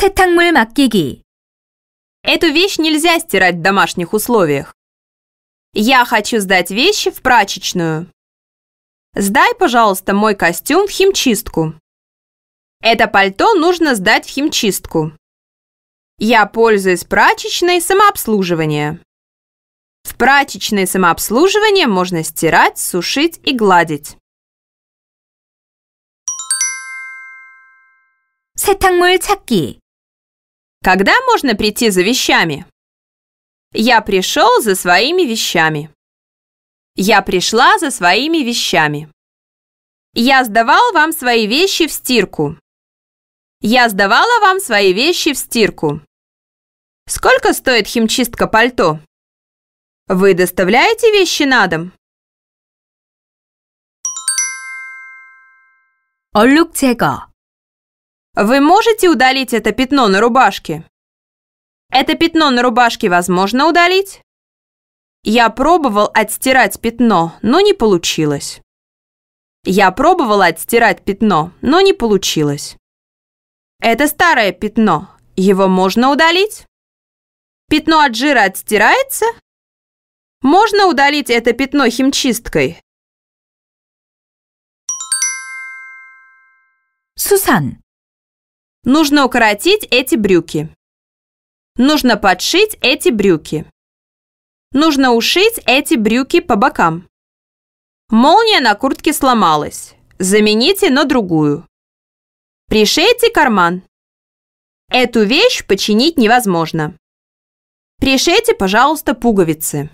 세탁물 맡기기. Эту вещь нельзя стирать в домашних условиях. Я хочу сдать вещи в прачечную. Сдай, пожалуйста, мой костюм в химчистку. Это пальто нужно сдать в химчистку. Я пользуюсь прачечной самообслуживания. В прачечной самообслуживания можно стирать, сушить и гладить. 세탁물 찾기 когда можно прийти за вещами? Я пришел за своими вещами. Я пришла за своими вещами. Я сдавал вам свои вещи в стирку. Я сдавала вам свои вещи в стирку. Сколько стоит химчистка пальто? Вы доставляете вещи на дом? 얼룩 제거 вы можете удалить это пятно на рубашке? Это пятно на рубашке возможно удалить? Я пробовал отстирать пятно, но не получилось. Я пробовал отстирать пятно, но не получилось. Это старое пятно. Его можно удалить? Пятно от жира отстирается? Можно удалить это пятно химчисткой? 수산 Нужно укоротить эти брюки. Нужно подшить эти брюки. Нужно ушить эти брюки по бокам. Молния на куртке сломалась. Замените на другую. Пришейте карман. Эту вещь починить невозможно. Пришейте, пожалуйста, пуговицы.